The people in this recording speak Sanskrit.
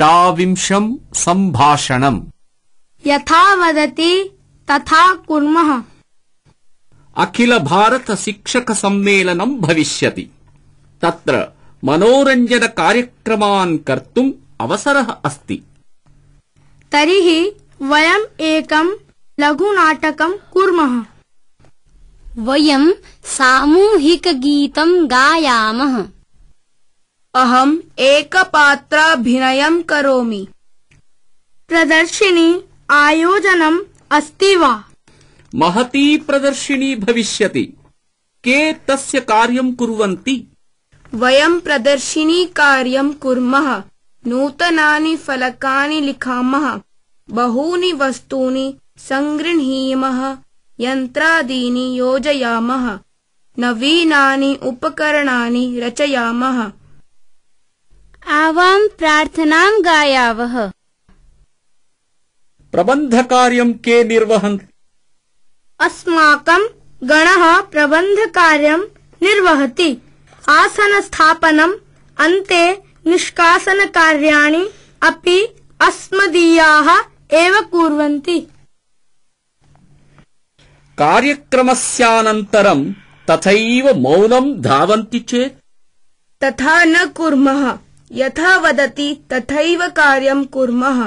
सम्भाषणम् यथा वदति तथा कुर्मः अखिलभारतशिक्षकसम्मेलनम् भविष्यति तत्र मनोरञ्जनकार्यक्रमान् कर्तुम् अवसरः अस्ति तर्हि वयम् एकम् लघुनाटकम् कुर्मः वयम् सामूहिकगीतम् गायामः अहम् एकपात्राभिनयम् करोमि प्रदर्शिनी आयोजनम् अस्ति वा महती भविष्यति के तस्य कार्यम् कुर्वन्ति वयम् कार्यम् कुर्मः नूतनानि फलकानि लिखामः बहूनि वस्तूनि सङ्गृह्णीमः यन्त्रादीनि योजयामः नवीनानि उपकरणानि रचयामः के अस्माकम् गणः प्रबन्धकार्यम् निर्वहति आसनस्थापनम् अन्ते निष्कासनकार्याणि अपि कुर्वन्ति कार्यक्रमस्यानन्तरम् तथैव मौनम् धावन्ति चेत् तथा न कुर्मः यथा वदति तथैव कार्यम् कुर्मः